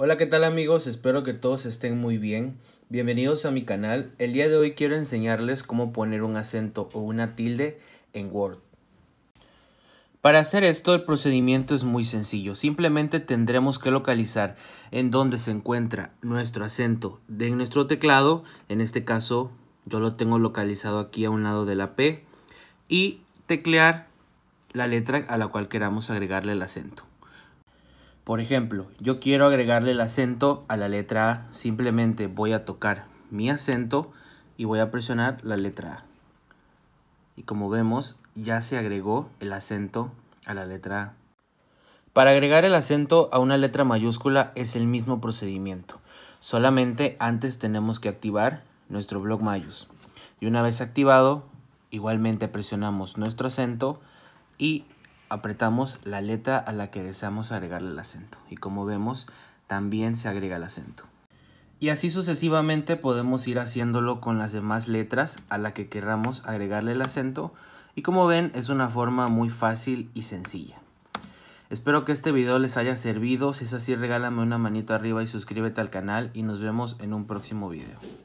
Hola, ¿qué tal amigos? Espero que todos estén muy bien. Bienvenidos a mi canal. El día de hoy quiero enseñarles cómo poner un acento o una tilde en Word. Para hacer esto el procedimiento es muy sencillo. Simplemente tendremos que localizar en donde se encuentra nuestro acento de nuestro teclado. En este caso yo lo tengo localizado aquí a un lado de la P. Y teclear la letra a la cual queramos agregarle el acento. Por ejemplo, yo quiero agregarle el acento a la letra A. Simplemente voy a tocar mi acento y voy a presionar la letra A. Y como vemos, ya se agregó el acento a la letra A. Para agregar el acento a una letra mayúscula es el mismo procedimiento. Solamente antes tenemos que activar nuestro blog mayúscula. Y una vez activado, igualmente presionamos nuestro acento y apretamos la letra a la que deseamos agregarle el acento. Y como vemos, también se agrega el acento. Y así sucesivamente podemos ir haciéndolo con las demás letras a la que querramos agregarle el acento. Y como ven, es una forma muy fácil y sencilla. Espero que este video les haya servido. Si es así, regálame una manito arriba y suscríbete al canal. Y nos vemos en un próximo video.